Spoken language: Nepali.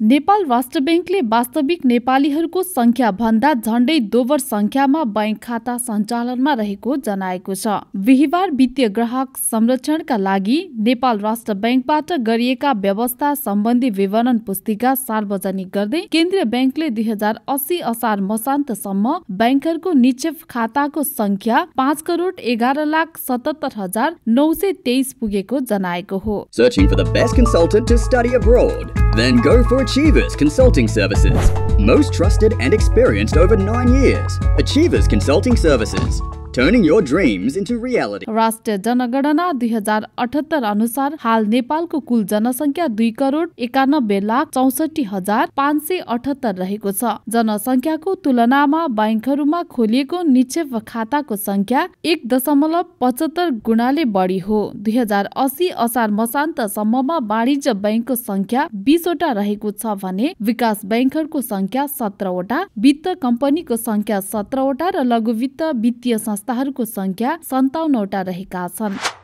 नेपाल राष्ट्र ब्याङ्कले वास्तविक नेपालीहरूको सङ्ख्या भन्दा झण्डै दोबर सङ्ख्यामा बैङ्क खाता सञ्चालनमा रहेको जनाएको छ बिहिबार वित्तीय ग्राहक संरक्षणका लागि नेपाल राष्ट्र ब्याङ्कबाट गरिएका व्यवस्था सम्बन्धी विवरण पुस्तिका सार्वजनिक गर्दै केन्द्रीय ब्याङ्कले दुई हजार अस्सी असार मसान्तसम्म ब्याङ्कहरूको निक्षेप खाताको सङ्ख्या पाँच करोड एघार लाख सतहत्तर हजार नौ सय तेइस पुगेको जनाएको हो Achievers Consulting Services. Most trusted and experienced over nine years. Achievers Consulting Services. Turning your dreams into reality. राष्ट्रिय जनगणना दुई हजार अठहत्तर अनुसार हाल नेपालको कुल जनसङ्ख्या दुई करोड एकानब्बे लाख चौसठी हजार पाँच सय अठहत्तर रहेको छ जनसङ्ख्याको तुलनामा ब्याङ्कहरूमा खोलिएको निक्षेप खाताको संख्या एक दशमलव पचहत्तर गुणाले बढी हो दुई हजार असी असार मसान्तसम्ममा वाणिज्य बैङ्कको संख्या बिसवटा रहेको छ भने विकास ब्याङ्कहरूको संख्या सत्रवटा वित्त कम्पनीको संख्या सत्रवटा र लघु वित्त वित्तीय संस्थाहरूको संख्या सन्ताउन्नवटा रहेका छन्